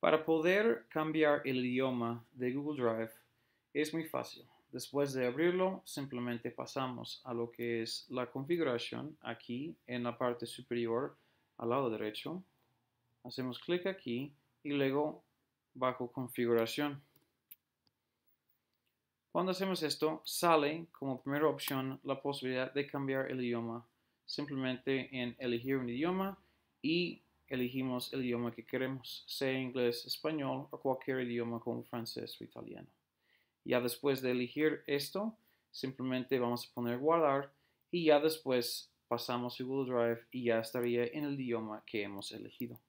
Para poder cambiar el idioma de Google Drive es muy fácil. Después de abrirlo, simplemente pasamos a lo que es la configuración aquí en la parte superior al lado derecho. Hacemos clic aquí y luego bajo configuración. Cuando hacemos esto, sale como primera opción la posibilidad de cambiar el idioma. Simplemente en elegir un idioma y elegimos el idioma que queremos, sea inglés, español o cualquier idioma como francés o italiano. Ya después de elegir esto, simplemente vamos a poner guardar y ya después pasamos a Google Drive y ya estaría en el idioma que hemos elegido.